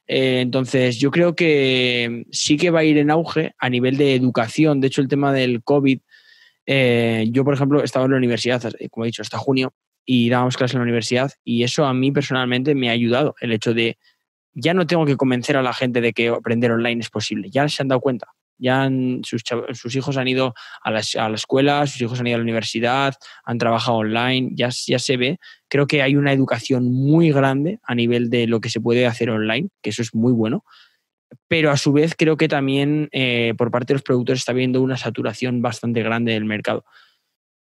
Eh, entonces, yo creo que sí que va a ir en auge a nivel de educación. De hecho, el tema del COVID, eh, yo, por ejemplo, estaba en la universidad, eh, como he dicho, hasta junio, y dábamos clases en la universidad, y eso a mí personalmente me ha ayudado, el hecho de ya no tengo que convencer a la gente de que aprender online es posible, ya se han dado cuenta ya sus, hijos han ido a la, escuela, sus hijos han ido a la universidad, han trabajado online, ya, ya se ve. Creo que hay una educación muy grande a nivel de lo que se puede hacer online, que eso es muy bueno pero a su vez creo que también eh, por parte de los productores está viendo una saturación bastante grande del mercado.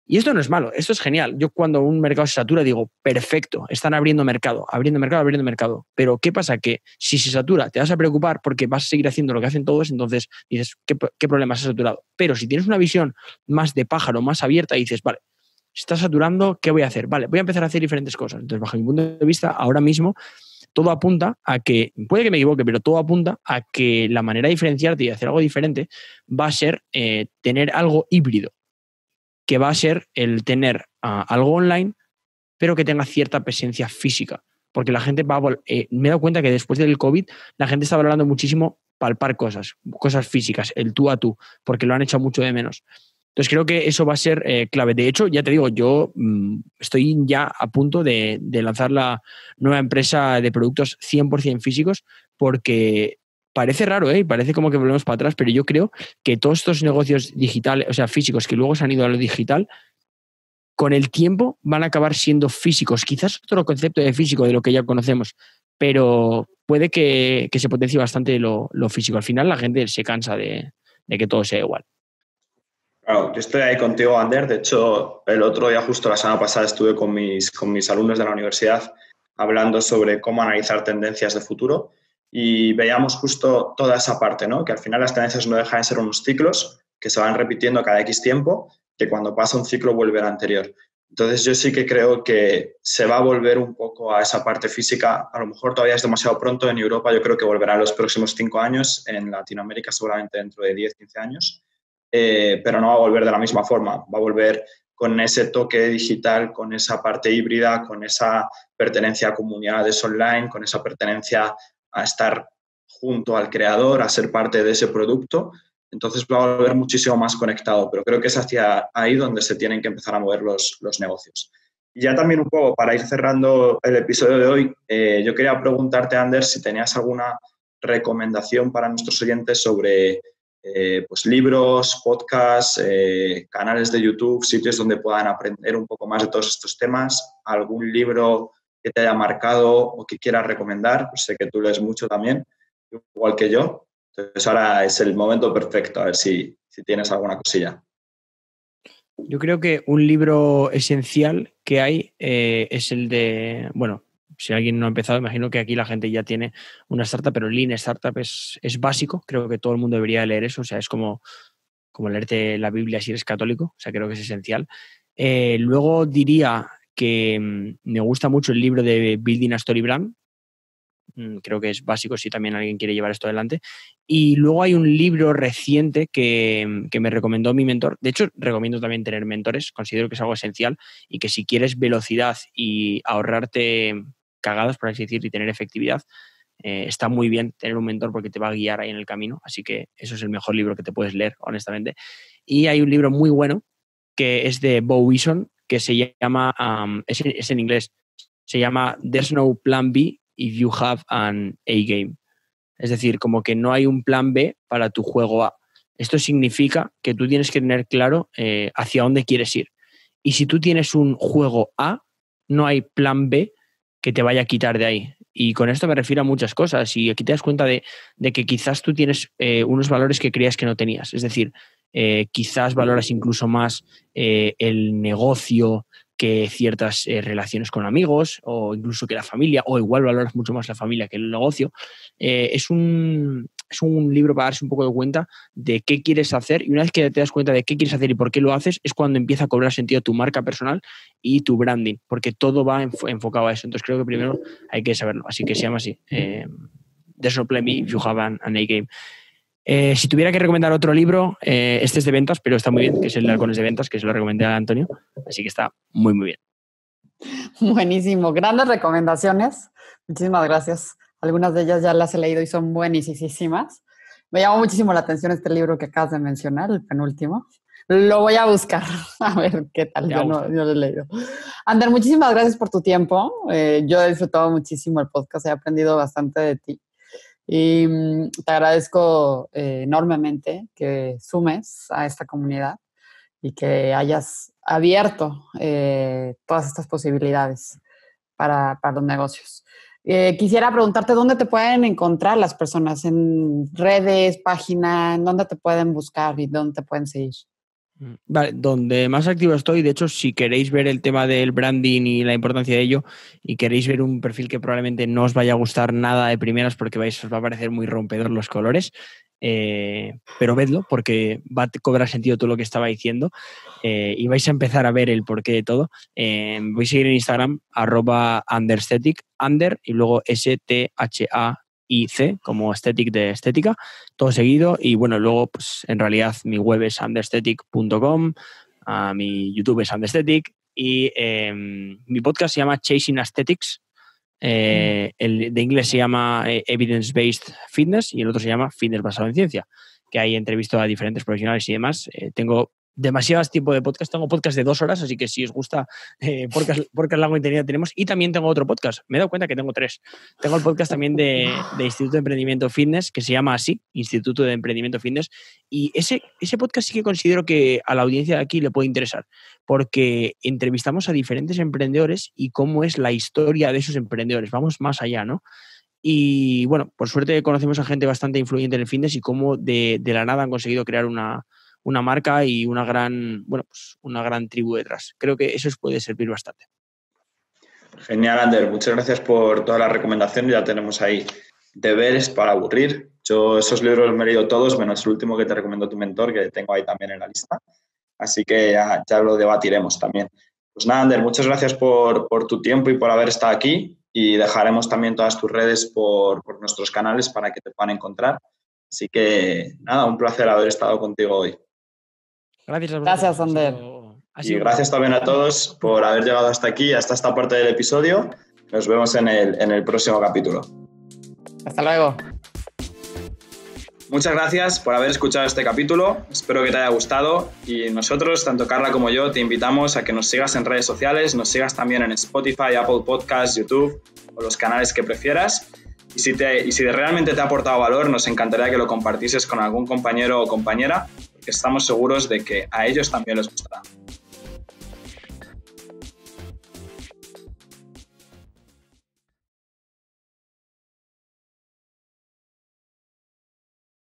Y esto no es malo, esto es genial. Yo cuando un mercado se satura digo, perfecto, están abriendo mercado, abriendo mercado, abriendo mercado. Pero ¿qué pasa? Que si se satura te vas a preocupar porque vas a seguir haciendo lo que hacen todos, entonces dices, ¿qué, problema se ha saturado? Pero si tienes una visión más de pájaro, más abierta, dices, vale, está saturando, ¿qué voy a hacer? Vale, voy a empezar a hacer diferentes cosas. Entonces, bajo mi punto de vista, ahora mismo todo apunta a que, puede que me equivoque, pero todo apunta a que la manera de diferenciarte y hacer algo diferente va a ser eh, tener algo híbrido que va a ser el tener ah, algo online, pero que tenga cierta presencia física. Porque la gente va a... Eh, me he dado cuenta que después del COVID la gente está valorando muchísimo palpar cosas, cosas físicas, el tú a tú, porque lo han hecho mucho de menos. Entonces creo que eso va a ser eh, clave. De hecho, ya te digo, yo mm, estoy ya a punto de, de, lanzar la nueva empresa de productos 100% físicos porque parece raro, ¿eh? parece como que volvemos para atrás, pero yo creo que todos estos negocios digitales, o sea, físicos, que luego se han ido a lo digital, con el tiempo van a acabar siendo físicos. Quizás otro concepto de físico de lo que ya conocemos, pero puede que, se potencie bastante lo, físico. Al final la gente se cansa de, que todo sea igual. Claro, yo estoy ahí contigo, Ander. De hecho, el otro día, justo la semana pasada, estuve con mis, con mis alumnos de la universidad hablando sobre cómo analizar tendencias de futuro y veíamos justo toda esa parte, ¿no? que al final las tendencias no dejan de ser unos ciclos que se van repitiendo cada X tiempo, que cuando pasa un ciclo vuelve al anterior. Entonces yo sí que creo que se va a volver un poco a esa parte física, a lo mejor todavía es demasiado pronto en Europa, yo creo que volverá en los próximos cinco años, en Latinoamérica seguramente dentro de 10, 15 años, eh, pero no va a volver de la misma forma, va a volver con ese toque digital, con esa parte híbrida, con esa pertenencia a comunidades online, con esa pertenencia a estar junto al creador, a ser parte de ese producto, entonces va a volver muchísimo más conectado, pero creo que es hacia ahí donde se tienen que empezar a mover los, los negocios. Y ya también un poco para ir cerrando el episodio de hoy, eh, yo quería preguntarte, Anders, si tenías alguna recomendación para nuestros oyentes sobre eh, pues libros, podcasts, eh, canales de YouTube, sitios donde puedan aprender un poco más de todos estos temas, algún libro que te haya marcado o que quieras recomendar. Pues sé que tú lees mucho también, igual que yo. Entonces ahora es el momento perfecto, a ver si, tienes alguna cosilla. Yo creo que un libro esencial que hay eh, es el de, bueno, si alguien no ha empezado, imagino que aquí la gente ya tiene una startup, pero Lean Startup es, es básico, creo que todo el mundo debería leer eso, o sea, es como, como leerte la Biblia si eres católico, o sea, creo que es esencial. Eh, luego diría que mm, me gusta mucho el libro de Building a Story Brand. Mm, creo que es básico si también alguien quiere llevar esto adelante. Y luego hay un libro reciente mm, que, me recomendó mi mentor. De hecho, recomiendo también tener mentores. Considero que es algo esencial y que si quieres velocidad y ahorrarte cagadas, por así decir, y tener efectividad, eh, está muy bien tener un mentor porque te va a guiar ahí en el camino. Así que eso es el mejor libro que te puedes leer, honestamente. Y hay un libro muy bueno que es de Bo Wison que se llama, es, en, inglés, se llama There's no plan B if you have an A game. Es decir, como que no hay un plan B para tu juego A. Esto significa que tú tienes que tener claro eh, hacia dónde quieres ir. Y si tú tienes un juego A, no hay plan B que te vaya a quitar de ahí. Y con esto me refiero a muchas cosas. Y aquí te das cuenta de, que quizás tú tienes eh, unos valores que creías que no tenías. Es decir, eh, quizás valoras incluso más eh, el negocio que ciertas relaciones con amigos o incluso que la familia, o igual valoras mucho más la familia que el negocio. es, un, es un libro para darse un poco de cuenta de qué quieres hacer y una vez que te das cuenta de qué quieres hacer y por qué lo haces, es cuando empieza a cobrar sentido tu marca personal y tu branding, porque todo va enfocado a eso. Entonces creo que primero hay que saberlo. Así que se llama así. Eh, There's play me if you have an, A game. Eh, si tuviera que recomendar otro libro, eh, este es de ventas, pero está muy bien, que es el de de Ventas, que se lo recomendé a Antonio. Así que está muy, muy bien. Buenísimo, grandes recomendaciones. Muchísimas gracias. Algunas de ellas ya las he leído y son buenísimas. Me llamó muchísimo la atención este libro que acabas de mencionar, el penúltimo. Lo voy a buscar, [LAUGHS] a ver qué tal. Yo no, lo he leído. Ander, muchísimas gracias por tu tiempo. Eh, yo he disfrutado muchísimo el podcast, he aprendido bastante de ti. Y mm, te agradezco eh, enormemente que sumes a esta comunidad y que hayas abierto eh, todas estas posibilidades para, para los negocios. Eh, quisiera preguntarte dónde te pueden encontrar las personas, en redes, página, dónde te pueden buscar y dónde te pueden seguir. Mm, vale, donde más activo estoy, de hecho, si queréis ver el tema del branding y la importancia de ello, y queréis ver un perfil que probablemente no os vaya a gustar nada de primeras porque vais, os va a parecer muy rompedor los colores, eh, pero vedlo porque va a cobrar sentido todo lo que estaba diciendo eh, y vais a empezar a ver el porqué de todo. Eh, voy a seguir en Instagram, arroba understhetic, under y luego S-T-H-A. i C como aesthetic de estética, todo seguido. Y bueno, luego, pues en realidad mi web es understhetic.com, ah, mi YouTube es understhetic y em, mi podcast se llama Chasing Aesthetics, eh, el de inglés se llama eh, Evidence-Based Fitness y el otro se llama Fitness basado en ciencia, que hay entrevisto a diferentes profesionales y demás. Eh, tengo demasiado tiempo de podcast. Tengo podcast de dos horas, así que si os gusta eh, porque [LAUGHS] podcast, largo y tenemos. Y también tengo otro podcast. Me he dado cuenta que tengo tres. Tengo el podcast también de, Instituto de Emprendimiento Fitness, que se llama así, Instituto de Emprendimiento Fitness. Y ese, ese podcast sí que considero que a la audiencia de aquí le puede interesar, porque entrevistamos a diferentes emprendedores y cómo es la historia de esos emprendedores. Vamos más allá, ¿no? Y bueno, por suerte conocemos a gente bastante influyente en el fitness y cómo de, de la nada han conseguido crear una, una marca y una gran, bueno, pues una gran tribu detrás. Creo que eso os puede servir bastante. Genial, Ander. Muchas gracias por todas las recomendaciones. Ya tenemos ahí deberes para aburrir. Yo esos libros me he leído todos, menos el último que te recomiendo tu mentor, que tengo ahí también en la lista. Así que ya, lo debatiremos también. Pues nada, Ander, muchas gracias por, tu tiempo y por haber estado aquí. Y dejaremos también todas tus redes por nuestros canales para que te puedan encontrar. Así que nada, un placer haber estado contigo hoy. Gracias a Gracias, Ander. Y gracias también a todos por haber llegado hasta aquí, hasta esta parte del episodio. Nos vemos en el, en el próximo capítulo. Hasta luego. Muchas gracias por haber escuchado este capítulo, espero que te haya gustado y nosotros, tanto Carla como yo, te invitamos a que nos sigas en redes sociales, nos sigas también en Spotify, Apple Podcasts, YouTube o los canales que prefieras. Y si, te, y si realmente te ha aportado valor, nos encantaría que lo compartieses con algún compañero o compañera estamos seguros de que a ellos también les gustará.